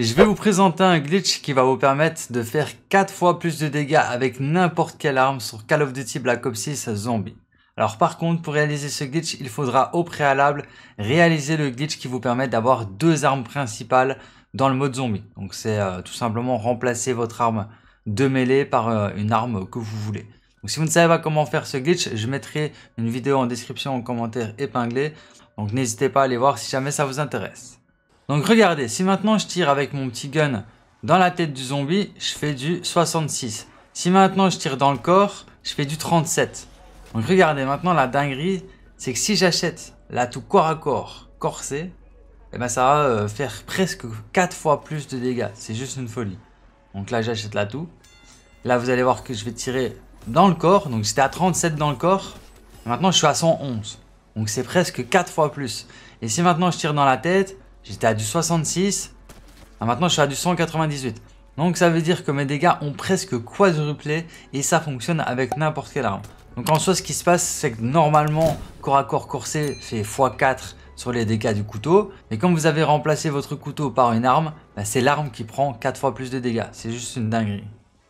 je vais vous présenter un glitch qui va vous permettre de faire 4 fois plus de dégâts avec n'importe quelle arme sur Call of Duty Black Ops 6 Zombie. Alors par contre, pour réaliser ce glitch, il faudra au préalable réaliser le glitch qui vous permet d'avoir deux armes principales dans le mode zombie. Donc c'est euh, tout simplement remplacer votre arme de mêlée par euh, une arme que vous voulez. Donc si vous ne savez pas comment faire ce glitch, je mettrai une vidéo en description, en commentaire épinglé. Donc n'hésitez pas à aller voir si jamais ça vous intéresse. Donc regardez, si maintenant je tire avec mon petit gun dans la tête du zombie, je fais du 66. Si maintenant je tire dans le corps, je fais du 37. Donc regardez, maintenant la dinguerie, c'est que si j'achète la corps à corps corsé, eh ben ça va euh, faire presque 4 fois plus de dégâts. C'est juste une folie. Donc là, j'achète la tout. Là, vous allez voir que je vais tirer dans le corps. Donc j'étais à 37 dans le corps. Maintenant, je suis à 111. Donc c'est presque 4 fois plus. Et si maintenant je tire dans la tête, J'étais à du 66. Ah, maintenant, je suis à du 198. Donc, ça veut dire que mes dégâts ont presque quadruplé et ça fonctionne avec n'importe quelle arme. Donc, en soi, ce qui se passe, c'est que normalement, corps à corps corsé fait x4 sur les dégâts du couteau. Mais quand vous avez remplacé votre couteau par une arme, bah, c'est l'arme qui prend 4 fois plus de dégâts. C'est juste une dinguerie.